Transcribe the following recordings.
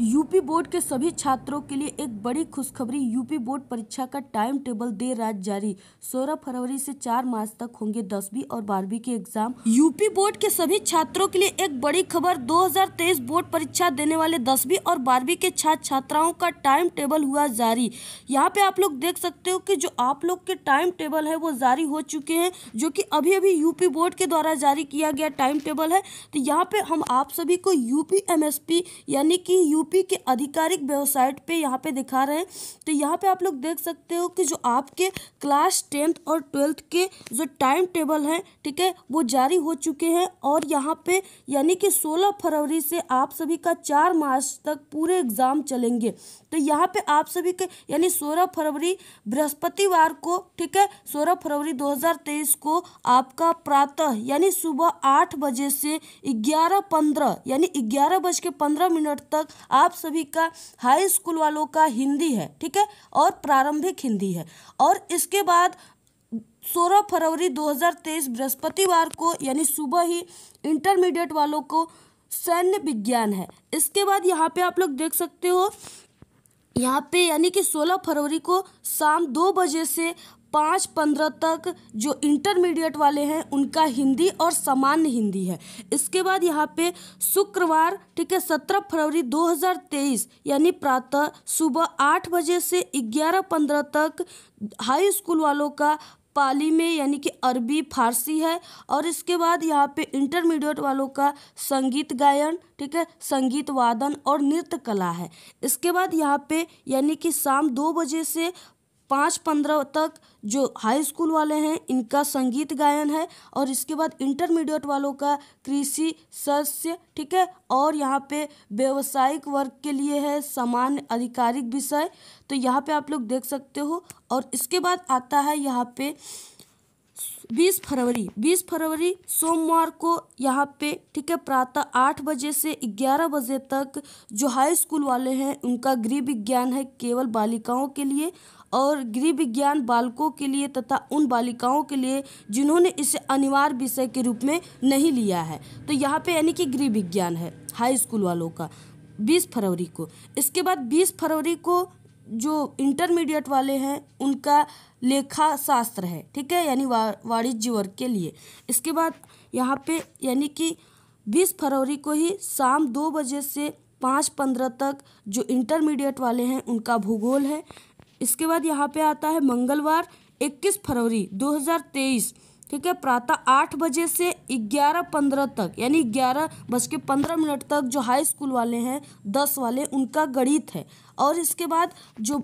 UP board के सभी छात्रों के लिए एक बड़ी खुशखबरी यूपी बोर्ड परीक्षा का टाइम टेबल देर रात जारी 16 फरवरी से 4 मार्च तक होंगे दसवीं और बारहवीं के एग्जाम यूपी बोर्ड के सभी छात्रों के लिए एक बड़ी खबर 2023 बोर्ड परीक्षा देने वाले दसवीं और बारहवीं के छात्र छात्राओं का टाइम टेबल हुआ जारी यहाँ पे आप लोग देख सकते हो की जो आप लोग के टाइम टेबल है वो जारी हो चुके हैं जो की अभी अभी यूपी बोर्ड के द्वारा जारी किया गया टाइम टेबल है तो यहाँ पे हम आप सभी को यूपी एम यानी की यूपी यूपी के आधिकारिक वेबसाइट पे यहाँ पे दिखा रहे हैं तो यहाँ पे आप लोग देख सकते हो कि जो आपके क्लास टेंथ और ट्वेल्थ के जो टाइम टेबल हैं ठीक है वो जारी हो चुके हैं और यहाँ पे यानी कि 16 फरवरी से आप सभी का चार मार्च तक पूरे एग्ज़ाम चलेंगे तो यहाँ पर आप सभी के यानी सोलह फरवरी बृहस्पतिवार को ठीक है सोलह फरवरी दो को आपका प्रातः यानी सुबह आठ बजे से ग्यारह पंद्रह यानी ग्यारह बज के पंद्रह मिनट तक आप सभी का हाई स्कूल वालों का हिंदी है ठीक है और प्रारंभिक हिंदी है और इसके बाद 16 फरवरी 2023 बृहस्पतिवार को यानी सुबह ही इंटरमीडिएट वालों को सैन्य विज्ञान है इसके बाद यहाँ पे आप लोग देख सकते हो यहाँ पे यानी कि 16 फरवरी को शाम दो बजे से पाँच पंद्रह तक जो इंटरमीडिएट वाले हैं उनका हिंदी और सामान्य हिंदी है इसके बाद यहाँ पे शुक्रवार ठीक है सत्रह फरवरी 2023 यानी प्रातः सुबह आठ बजे से ग्यारह पंद्रह तक हाई स्कूल वालों का पाली में यानी कि अरबी फारसी है और इसके बाद यहाँ पे इंटरमीडिएट वालों का संगीत गायन ठीक है संगीत वादन और नृत्य कला है इसके बाद यहाँ पे यानी कि शाम दो बजे से पाँच पंद्रह तक जो हाई स्कूल वाले हैं इनका संगीत गायन है और इसके बाद इंटरमीडिएट वालों का कृषि सस्य ठीक है और यहाँ पे व्यवसायिक वर्ग के लिए है सामान्य आधिकारिक विषय तो यहाँ पे आप लोग देख सकते हो और इसके बाद आता है यहाँ पे बीस फरवरी बीस फरवरी सोमवार को यहाँ पे ठीक है प्रातः आठ बजे से ग्यारह बजे तक जो हाई स्कूल वाले हैं उनका गृह विज्ञान है केवल बालिकाओं के लिए और गृह विज्ञान बालकों के लिए तथा उन बालिकाओं के लिए जिन्होंने इसे अनिवार्य विषय के रूप में नहीं लिया है तो यहाँ पे यानी कि गृह विज्ञान है हाई स्कूल वालों का 20 फरवरी को इसके बाद 20 फरवरी को जो इंटरमीडिएट वाले हैं उनका लेखा शास्त्र है ठीक है यानी वा, वाणिज्य वर्ग के लिए इसके बाद यहाँ पे यानी कि बीस फरवरी को ही शाम दो बजे से पाँच पंद्रह तक जो इंटरमीडिएट वाले हैं उनका भूगोल है इसके बाद यहाँ पे आता है मंगलवार इक्कीस फरवरी ठीक है प्रातः आठ बजे से ग्यारह पंद्रह तक यानी ग्यारह बज के पंद्रह मिनट तक जो हाई स्कूल वाले हैं दस वाले उनका गणित है और इसके बाद जो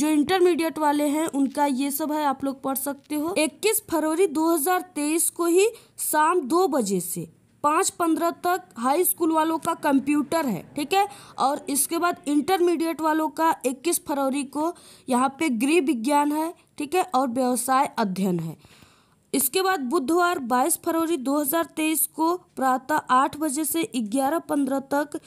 जो इंटरमीडिएट वाले हैं उनका ये सब है आप लोग पढ़ सकते हो 21 फरवरी 2023 को ही शाम दो बजे से पाँच पंद्रह तक हाई स्कूल वालों का कंप्यूटर है ठीक है और इसके बाद इंटरमीडिएट वालों का 21 फरवरी को यहाँ पे गृह विज्ञान है ठीक है और व्यवसाय अध्ययन है इसके बाद बुधवार 22 फरवरी 2023 को प्रातः आठ बजे से ग्यारह पंद्रह तक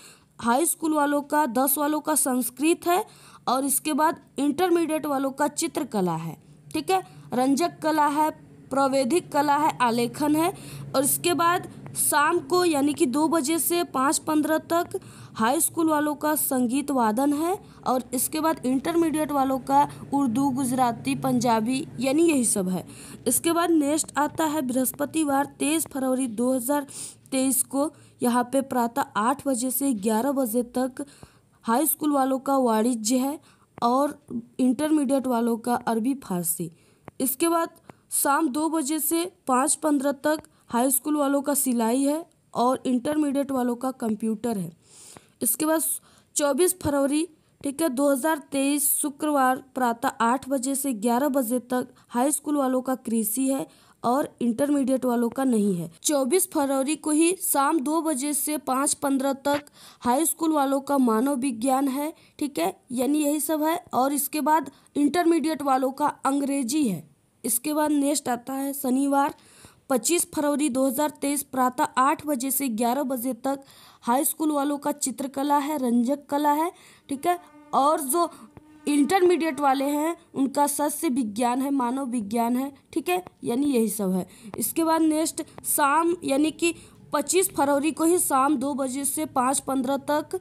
हाई स्कूल वालों का दस वालों का संस्कृत है और इसके बाद इंटरमीडिएट वालों का चित्रकला है ठीक है रंजक कला है प्रवेदिक कला है आलेखन है और इसके बाद शाम को यानी कि दो बजे से पाँच पंद्रह तक हाई स्कूल वालों का संगीत वादन है और इसके बाद इंटरमीडिएट वालों का उर्दू गुजराती पंजाबी यानी यही सब है इसके बाद नेक्स्ट आता है बृहस्पतिवार तेईस फरवरी 2023 को यहाँ पे प्रातः आठ बजे से ग्यारह बजे तक हाई स्कूल वालों का वाणिज्य है और इंटरमीडिएट वालों का अरबी फारसी इसके बाद शाम दो बजे से पाँच पंद्रह तक हाई स्कूल वालों का सिलाई है और इंटरमीडिएट वालों का कंप्यूटर है इसके बाद 24 फरवरी ठीक है 2023 शुक्रवार प्रातः आठ बजे से ग्यारह बजे तक हाई स्कूल वालों का कृषि है और इंटरमीडिएट वालों का नहीं है 24 फरवरी को ही शाम दो बजे से पाँच पंद्रह तक हाई स्कूल वालों का मानव विज्ञान है ठीक है यानी यही सब है और इसके बाद इंटरमीडिएट वालों का अंग्रेजी है इसके बाद नेक्स्ट आता है शनिवार 25 फरवरी 2023 प्रातः आठ बजे से ग्यारह बजे तक हाई स्कूल वालों का चित्रकला है रंजक कला है ठीक है और जो इंटरमीडिएट वाले हैं उनका सस्य विज्ञान है मानव विज्ञान है ठीक है यानी यही सब है इसके बाद नेक्स्ट शाम यानी कि 25 फरवरी को ही शाम दो बजे से पाँच पंद्रह तक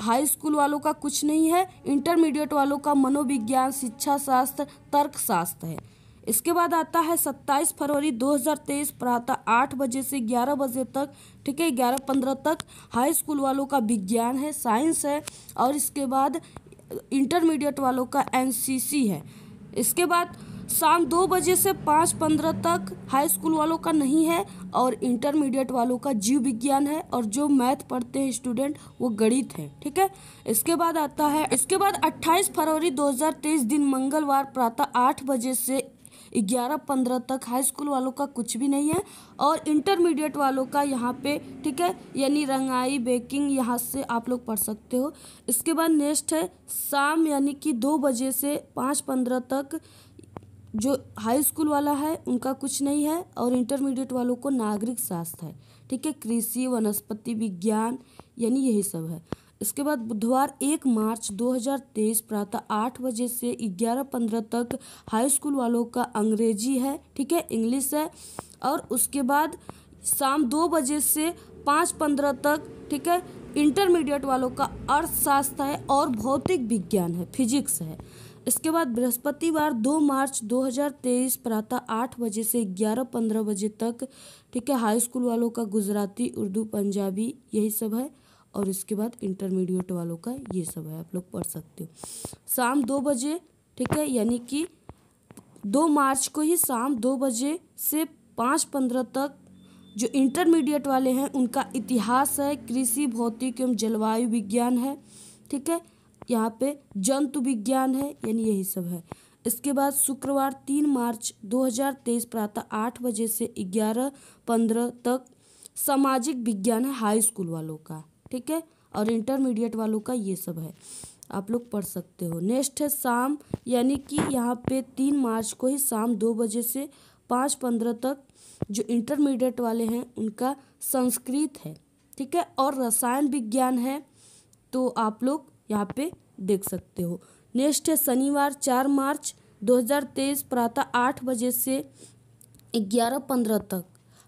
हाई स्कूल वालों का कुछ नहीं है इंटरमीडिएट वालों का मनोविज्ञान शिक्षा शास्त्र तर्क शास्त्र है इसके बाद आता है 27 फरवरी 2023 प्रातः आठ बजे से 11 बजे तक ठीक है ग्यारह पंद्रह तक हाई स्कूल वालों का विज्ञान है साइंस है और इसके बाद इंटरमीडिएट वालों का एनसीसी है इसके बाद शाम दो बजे से पाँच पंद्रह तक हाई स्कूल वालों का नहीं है और इंटरमीडिएट वालों का जीव विज्ञान है और जो मैथ पढ़ते हैं स्टूडेंट वो गणित है ठीक है इसके बाद आता है इसके बाद 28 फरवरी 2023 दिन मंगलवार प्रातः आठ बजे से ग्यारह पंद्रह तक हाई स्कूल वालों का कुछ भी नहीं है और इंटरमीडिएट वालों का यहाँ पे ठीक है यानी रंगाई बेकिंग यहाँ से आप लोग पढ़ सकते हो इसके बाद नेक्स्ट है शाम यानी कि दो बजे से पाँच पंद्रह तक जो हाई स्कूल वाला है उनका कुछ नहीं है और इंटरमीडिएट वालों को नागरिक शास्त्र है ठीक है कृषि वनस्पति विज्ञान यानी यही सब है इसके बाद बुधवार एक मार्च 2023 प्रातः आठ बजे से ग्यारह पंद्रह तक हाई स्कूल वालों का अंग्रेजी है ठीक है इंग्लिश है और उसके बाद शाम दो बजे से पाँच पंद्रह तक ठीक है इंटरमीडिएट वालों का अर्थशास्त्र है और भौतिक विज्ञान है फिजिक्स है इसके बाद बृहस्पतिवार 2 मार्च 2023 प्रातः आठ बजे से ग्यारह पंद्रह बजे तक ठीक है हाई स्कूल वालों का गुजराती उर्दू पंजाबी यही सब है और इसके बाद इंटरमीडिएट वालों का ये सब है आप लोग पढ़ सकते हो शाम दो बजे ठीक है यानी कि दो मार्च को ही शाम दो बजे से पाँच पंद्रह तक जो इंटरमीडिएट वाले हैं उनका इतिहास है कृषि भौतिक एवं जलवायु विज्ञान है ठीक है यहाँ पे जंतु विज्ञान है यानी यही सब है इसके बाद शुक्रवार तीन मार्च 2023 प्रातः आठ बजे से ग्यारह पंद्रह तक सामाजिक विज्ञान है हाई स्कूल वालों का ठीक है और इंटरमीडिएट वालों का ये सब है आप लोग पढ़ सकते हो नेक्स्ट है शाम यानी कि यहाँ पे तीन मार्च को ही शाम दो बजे से पाँच पंद्रह तक जो इंटरमीडिएट वाले हैं उनका संस्कृत है ठीक है और रसायन विज्ञान है तो आप लोग यहाँ पे देख सकते हो नेक्स्ट है शनिवार चार मार्च 2023 प्रातः आठ बजे से ग्यारह पंद्रह तक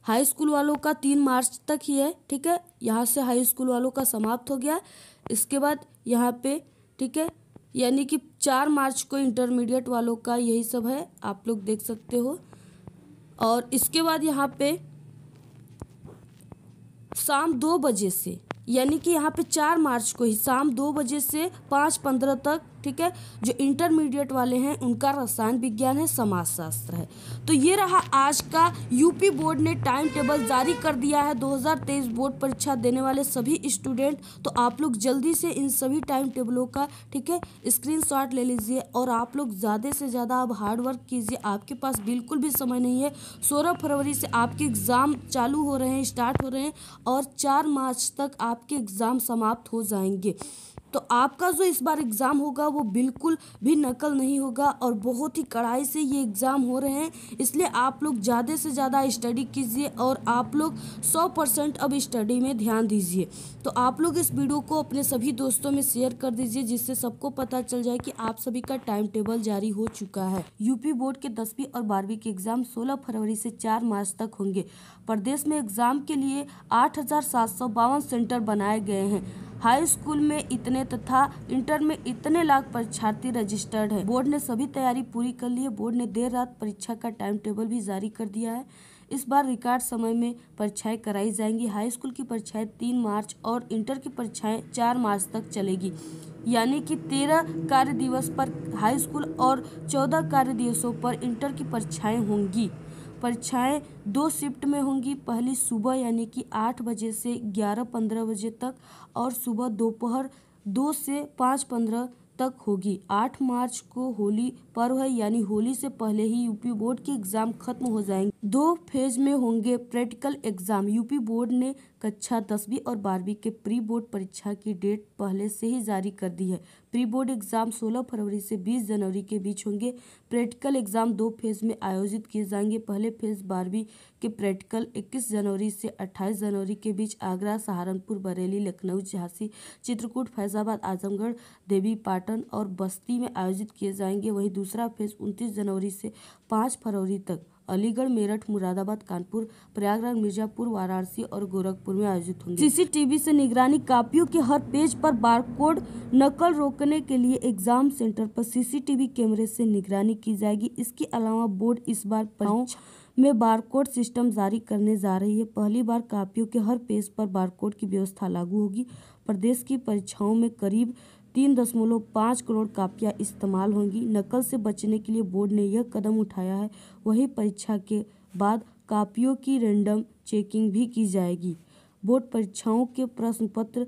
हाई स्कूल वालों का तीन मार्च तक ही है ठीक है यहाँ से हाई स्कूल वालों का समाप्त हो गया इसके बाद यहाँ पे ठीक है यानी कि चार मार्च को इंटरमीडिएट वालों का यही सब है आप लोग देख सकते हो और इसके बाद यहाँ पे शाम दो बजे से यानी कि यहाँ पे चार मार्च को ही शाम दो बजे से पाँच पंद्रह तक ठीक है जो इंटरमीडिएट वाले हैं उनका रसायन विज्ञान है समाजशास्त्र है तो ये रहा आज का यूपी बोर्ड ने टाइम टेबल जारी कर दिया है 2023 बोर्ड परीक्षा देने वाले सभी स्टूडेंट तो आप लोग जल्दी से इन सभी टाइम टेबलों का ठीक है स्क्रीन ले लीजिए और आप लोग ज़्यादा से ज़्यादा अब हार्ड वर्क कीजिए आपके पास बिल्कुल भी समय नहीं है सोलह फरवरी से आपके एग्ज़ाम चालू हो रहे हैं स्टार्ट हो रहे हैं और चार मार्च तक आपके एग्ज़ाम समाप्त हो जाएंगे तो आपका जो इस बार एग्ज़ाम होगा वो बिल्कुल भी नकल नहीं होगा और बहुत ही कड़ाई से ये एग्ज़ाम हो रहे हैं इसलिए आप लोग ज़्यादा से ज़्यादा स्टडी कीजिए और आप लोग सौ परसेंट अब स्टडी में ध्यान दीजिए तो आप लोग इस वीडियो को अपने सभी दोस्तों में शेयर कर दीजिए जिससे सबको पता चल जाए कि आप सभी का टाइम टेबल जारी हो चुका है यूपी बोर्ड के दसवीं और बारहवीं के एग्ज़ाम सोलह फरवरी से चार मार्च तक होंगे प्रदेश में एग्ज़ाम के लिए आठ सेंटर बनाए गए हैं हाई स्कूल में इतने तथा इंटर में इतने लाख परीक्षार्थी रजिस्टर्ड है बोर्ड ने सभी तैयारी पूरी कर ली है बोर्ड ने देर रात परीक्षा का टाइम टेबल भी जारी कर दिया है इस बार रिकॉर्ड समय में परीक्षाएं कराई जाएंगी हाई स्कूल की परीक्षाएं तीन मार्च और इंटर की परीक्षाएं चार मार्च तक चलेगी यानी कि तेरह कार्य दिवस पर हाई स्कूल और चौदह कार्य दिवसों पर इंटर की परीक्षाएं होंगी परीक्षाएं दो शिफ्ट में होंगी पहली सुबह यानी कि आठ बजे से ग्यारह पंद्रह बजे तक और सुबह दोपहर दो से पाँच पंद्रह तक होगी आठ मार्च को होली पर्व है यानी होली से पहले ही यूपी बोर्ड के एग्जाम खत्म हो जाएंगे दो फेज में होंगे प्रैक्टिकल एग्जाम यूपी बोर्ड ने कक्षा दसवीं और बारहवीं के प्री बोर्ड परीक्षा की डेट पहले से ही जारी कर दी है प्री बोर्ड एग्जाम 16 फरवरी से 20 जनवरी के बीच होंगे प्रैक्टिकल एग्जाम दो फेज में आयोजित किए जाएंगे पहले फेज बारहवीं के प्रैक्टिकल 21 जनवरी से 28 जनवरी के बीच आगरा सहारनपुर बरेली लखनऊ झांसी चित्रकूट फैजाबाद आजमगढ़ देवी पाट पाटन और बस्ती में आयोजित किए जाएंगे वहीं दूसरा फेज 29 जनवरी से 5 फरवरी तक अलीगढ़ मेरठ मुरादाबाद कानपुर प्रयागराज मिर्जापुर वाराणसी और गोरखपुर में आयोजित होंगे सीसीटीवी से निगरानी कापियों के हर पेज पर बारकोड नकल रोकने के लिए एग्जाम सेंटर पर सीसीटीवी कैमरे से निगरानी की जाएगी इसके अलावा बोर्ड इस बार में बारकोड सिस्टम जारी करने जा रही है पहली बार कापियों के हर पेज पर बारकोड की व्यवस्था लागू होगी प्रदेश की परीक्षाओं में करीब तीन दशमलव पाँच करोड़ कापियाँ इस्तेमाल होंगी नकल से बचने के लिए बोर्ड ने यह कदम उठाया है वही परीक्षा के बाद कापियों की रेंडम चेकिंग भी की जाएगी बोर्ड परीक्षाओं के प्रश्न पत्र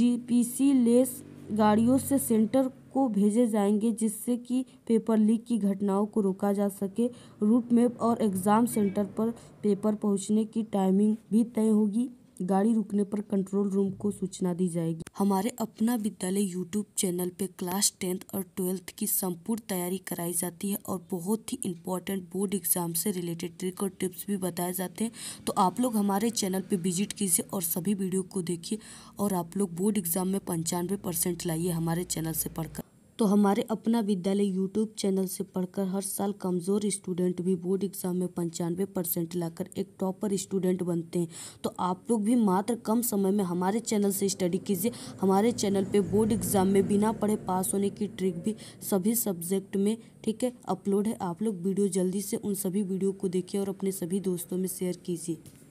जी लेस गाड़ियों से सेंटर को भेजे जाएंगे जिससे कि पेपर लीक की घटनाओं को रोका जा सके रूट मैप और एग्ज़ाम सेंटर पर पेपर पहुंचने की टाइमिंग भी तय होगी गाड़ी रुकने पर कंट्रोल रूम को सूचना दी जाएगी हमारे अपना विद्यालय यूट्यूब चैनल पे क्लास टेंथ और ट्वेल्थ की संपूर्ण तैयारी कराई जाती है और बहुत ही इंपॉर्टेंट बोर्ड एग्जाम से रिलेटेड ट्रिक और टिप्स भी बताए जाते हैं तो आप लोग हमारे चैनल पे विजिट कीजिए और सभी वीडियो को देखिए और आप लोग बोर्ड एग्जाम में पंचानवे लाइए हमारे चैनल से पढ़कर तो हमारे अपना विद्यालय यूट्यूब चैनल से पढ़कर हर साल कमज़ोर स्टूडेंट भी बोर्ड एग्ज़ाम में पंचानवे परसेंट लाकर एक टॉपर स्टूडेंट बनते हैं तो आप लोग भी मात्र कम समय में हमारे चैनल से स्टडी कीजिए हमारे चैनल पे बोर्ड एग्ज़ाम में बिना पढ़े पास होने की ट्रिक भी सभी सब्जेक्ट में ठीक है अपलोड है आप लोग वीडियो जल्दी से उन सभी वीडियो को देखिए और अपने सभी दोस्तों में शेयर कीजिए